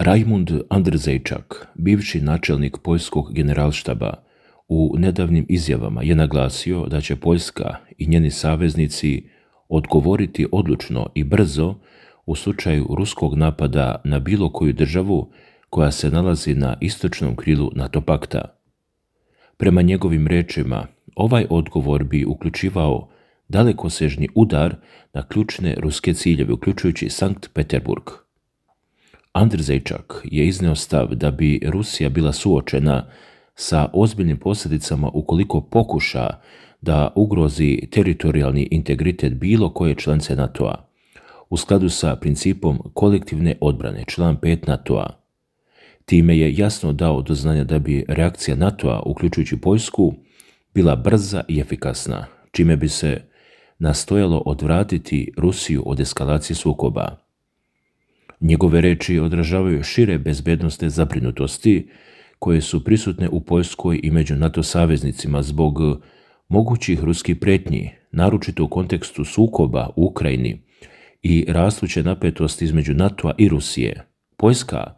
Rajmund Andrzejčak, bivši načelnik poljskog generalštaba, u nedavnim izjavama je naglasio da će Poljska i njeni saveznici odgovoriti odlučno i brzo u slučaju ruskog napada na bilo koju državu koja se nalazi na istočnom krilu NATO pakta. Prema njegovim rečima, ovaj odgovor bi uključivao dalekosežni udar na ključne ruske ciljeve, uključujući Sankt Peterburg. Andrzejčak je iznio stav da bi Rusija bila suočena sa ozbiljnim posljedicama ukoliko pokuša da ugrozi teritorijalni integritet bilo koje članice NATO-a u skladu sa principom kolektivne odbrane, član 5 NATO-a. Time je jasno dao do znanja da bi reakcija NATO-a, uključujući Poljsku, bila brza i efikasna, čime bi se nastojalo odvratiti Rusiju od eskalacije sukoba. Njegove reči odražavaju šire bezbednostne zabrinutosti koje su prisutne u Poljskoj i među NATO saveznicima zbog eh, mogućih ruskih pretnji, naročito u kontekstu sukoba u Ukrajini i rastuće napetosti između NATO-a i Rusije. Poljska,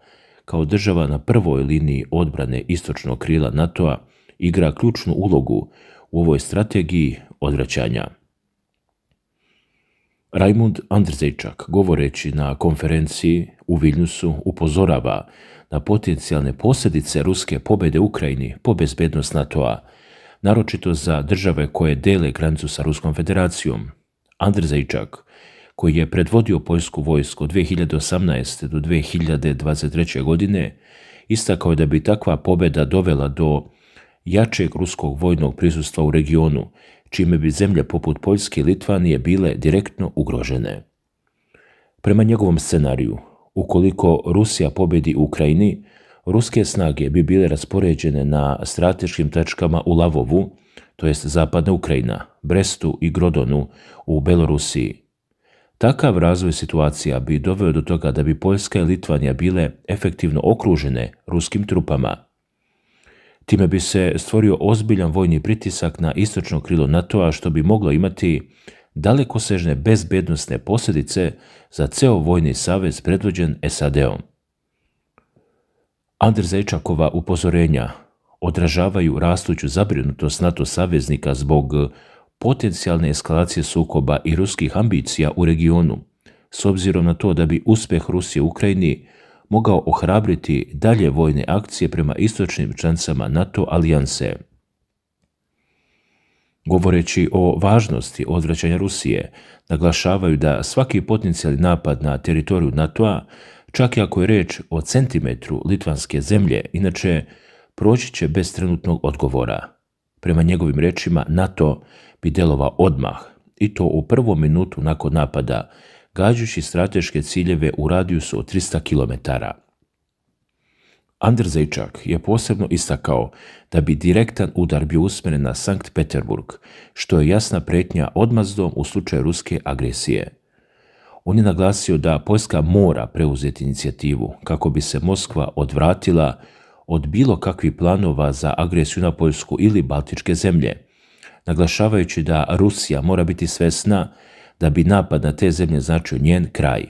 kao država na prvoj liniji odbrane istočnog krila NATO-a, igra ključnu ulogu u ovoj strategiji odvraćanja. Raimund Andrzejčak, govoreći na konferenciji u Vilniusu, upozorava na potencijalne posljedice ruske pobjede Ukrajini po bezbednost NATO-a, naročito za države koje dele granicu sa Ruskom federacijom. Andrzejčak, koji je predvodio poljsku vojsku od 2018. do 2023. godine, istakao je da bi takva pobjeda dovela do jačeg ruskog vojnog prisustva u regionu, čime bi zemlje poput Poljske i Litvanije bile direktno ugrožene. Prema njegovom scenariju, ukoliko Rusija pobedi u Ukrajini, ruske snage bi bile raspoređene na strateškim tačkama u Lavovu, to jest zapadna Ukrajina, Brestu i Grodonu u Belorusiji. Takav razvoj situacija bi doveo do toga da bi Poljska i Litvanija bile efektivno okružene ruskim trupama – Time bi se stvorio ozbiljan vojni pritisak na istočno krilo NATO-a što bi moglo imati dalekosežne bezbednostne posljedice za ceo vojni savez predvođen SAD-om. Zajčakova upozorenja odražavaju rastuću zabrinutost NATO saveznika zbog potencijalne eskalacije sukoba i ruskih ambicija u regionu, s obzirom na to da bi uspeh Rusije u Ukrajini mogao ohrabriti dalje vojne akcije prema istočnim članicama NATO alijanse. Govoreći o važnosti odvraćanja Rusije, naglašavaju da svaki potencijalni napad na teritoriju NATO-a, čak i ako je reč o centimetru litvanske zemlje, inače proći će bez trenutnog odgovora. Prema njegovim rečima, NATO bi delova odmah, i to u prvom minutu nakon napada, gađući strateške ciljeve u radijusu od 300 km. Ander je posebno istakao da bi direktan udar bio usmjeren na Sankt Peterburg, što je jasna pretnja odmazdom u slučaju ruske agresije. On je naglasio da Poljska mora preuzeti inicijativu kako bi se Moskva odvratila od bilo kakvih planova za agresiju na Poljsku ili Baltičke zemlje, naglašavajući da Rusija mora biti svesna da bi napad na te zemlje značio njen kraj.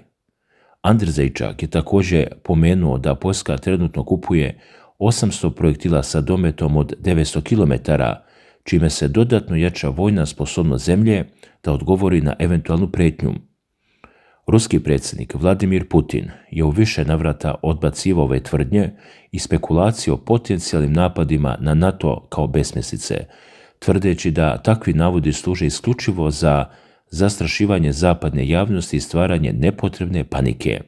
Andrzejčak je također pomenuo da Poljska trenutno kupuje 800 projektila sa dometom od 900 km, čime se dodatno jača vojna sposobnost zemlje da odgovori na eventualnu pretnju. Ruski predsjednik Vladimir Putin je u više navrata odbacivao ove tvrdnje i spekulacije o potencijalnim napadima na NATO kao besmislice, tvrdeći da takvi navodi služe isključivo za zastrašivanje zapadne javnosti i stvaranje nepotrebne panike.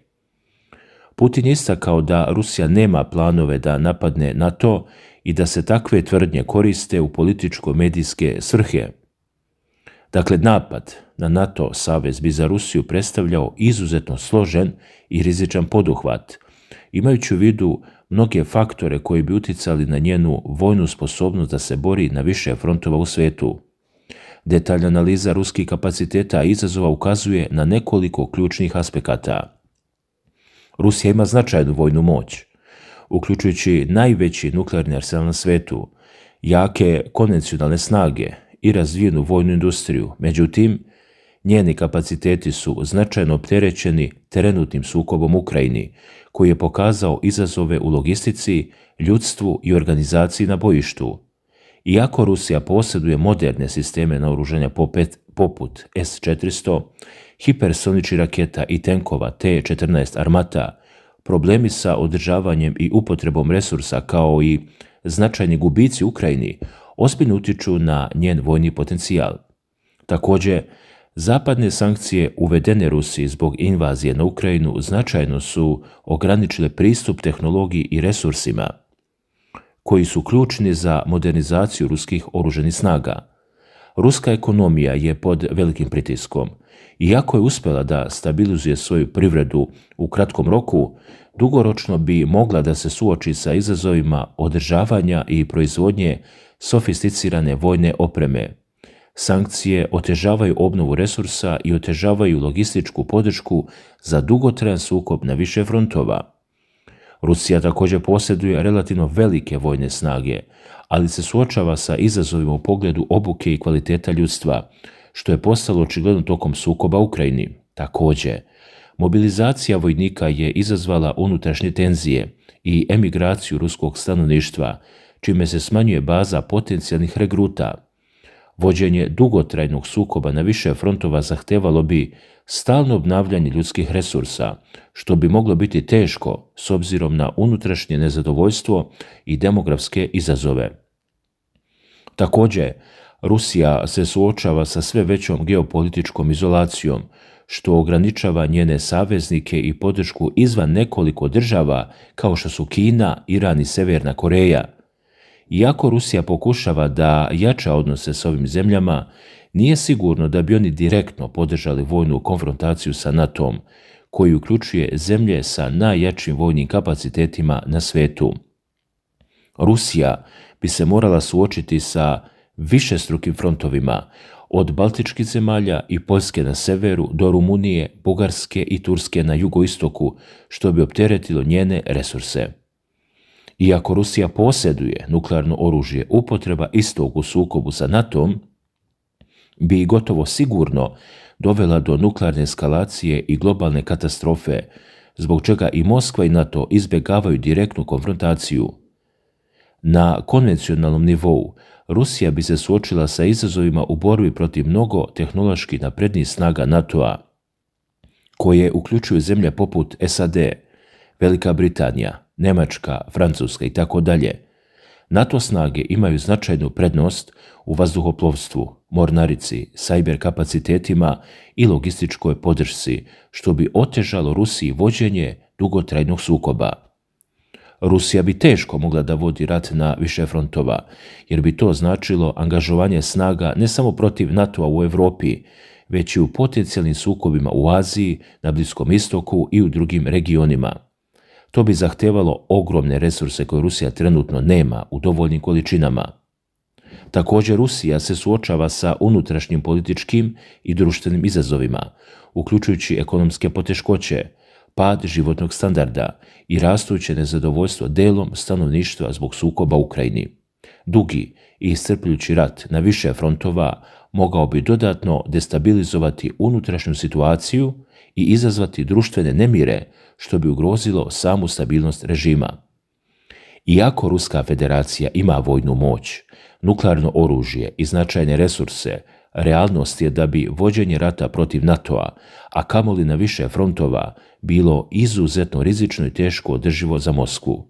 Putin istakao da Rusija nema planove da napadne NATO i da se takve tvrdnje koriste u političko-medijske svrhe. Dakle, napad na NATO savez bi za Rusiju predstavljao izuzetno složen i rizičan poduhvat, imajući u vidu mnoge faktore koji bi uticali na njenu vojnu sposobnost da se bori na više frontova u svetu. Detaljna analiza ruskih kapaciteta i izazova ukazuje na nekoliko ključnih aspekata. Rusija ima značajnu vojnu moć, uključujući najveći nuklearni arsenal na svetu, jake konvencionalne snage i razvijenu vojnu industriju. Međutim, njeni kapaciteti su značajno opterećeni trenutnim sukobom Ukrajini, koji je pokazao izazove u logistici, ljudstvu i organizaciji na bojištu, iako Rusija posjeduje moderne sisteme naoružanja poput S-400, hipersonični raketa i tenkova T-14 armata, problemi sa održavanjem i upotrebom resursa kao i značajni gubici Ukrajini ospin utiču na njen vojni potencijal. Također, zapadne sankcije uvedene Rusiji zbog invazije na Ukrajinu značajno su ograničile pristup tehnologiji i resursima, koji su ključni za modernizaciju ruskih oruženih snaga. Ruska ekonomija je pod velikim pritiskom. Iako je uspjela da stabilizuje svoju privredu u kratkom roku, dugoročno bi mogla da se suoči sa izazovima održavanja i proizvodnje sofisticirane vojne opreme. Sankcije otežavaju obnovu resursa i otežavaju logističku podršku za dugotren sukob na više frontova. Rusija također posjeduje relativno velike vojne snage, ali se suočava sa izazovima u pogledu obuke i kvaliteta ljudstva, što je postalo očigledno tokom sukoba Ukrajini. Također, mobilizacija vojnika je izazvala unutrašnje tenzije i emigraciju ruskog stanovništva, čime se smanjuje baza potencijalnih regruta, Vođenje dugotrajnog sukoba na više frontova zahtevalo bi stalno obnavljanje ljudskih resursa, što bi moglo biti teško s obzirom na unutrašnje nezadovoljstvo i demografske izazove. Također, Rusija se suočava sa sve većom geopolitičkom izolacijom, što ograničava njene saveznike i podršku izvan nekoliko država kao što su Kina, Iran i Severna Koreja – iako Rusija pokušava da jača odnose s ovim zemljama, nije sigurno da bi oni direktno podržali vojnu konfrontaciju sa NATO-om, koji uključuje zemlje sa najjačim vojnim kapacitetima na svetu. Rusija bi se morala suočiti sa višestrukim frontovima, od Baltičkih zemalja i Poljske na severu do Rumunije, Bugarske i Turske na jugoistoku, što bi opteretilo njene resurse. Iako Rusija posjeduje nuklearno oružje, upotreba istog u sukobu sa NATO-om bi gotovo sigurno dovela do nuklearne eskalacije i globalne katastrofe, zbog čega i Moskva i NATO izbjegavaju direktnu konfrontaciju. Na konvencionalnom nivou Rusija bi se suočila sa izazovima u borbi protiv mnogo tehnološki naprednijih snaga NATO-a, koje uključuju zemlje poput SAD, Velika Britanija, Nemačka, Francuska i tako dalje. NATO snage imaju značajnu prednost u vazduhoplovstvu, mornarici, sajber kapacitetima i logističkoj podršci, što bi otežalo Rusiji vođenje dugotrajnog sukoba. Rusija bi teško mogla da vodi rat na više frontova, jer bi to značilo angažovanje snaga ne samo protiv NATO-a u Europi, već i u potencijalnim sukobima u Aziji, na Bliskom istoku i u drugim regionima. To bi zahtijevalo ogromne resurse koje Rusija trenutno nema u dovoljnim količinama. Također Rusija se suočava sa unutrašnjim političkim i društvenim izazovima, uključujući ekonomske poteškoće, pad životnog standarda i rastuće nezadovoljstvo delom stanovništva zbog sukoba Ukrajini. Dugi i iscrpljujući rat na više frontova mogao bi dodatno destabilizovati unutrašnju situaciju i izazvati društvene nemire, što bi ugrozilo samu stabilnost režima. Iako Ruska federacija ima vojnu moć, nuklearno oružje i značajne resurse, realnost je da bi vođenje rata protiv NATO-a, a kamoli na više frontova, bilo izuzetno rizično i teško održivo za Moskvu.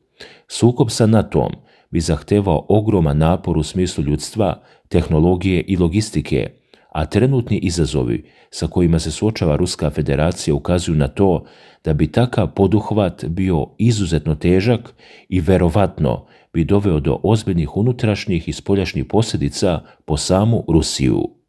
Sukob sa NATO-om bi zahtevao ogroman napor u smislu ljudstva, tehnologije i logistike, a trenutni izazovi sa kojima se suočava Ruska federacija ukazuju na to da bi takav poduhvat bio izuzetno težak i verovatno bi doveo do ozbiljnih unutrašnjih i spoljašnjih posljedica po samu Rusiju.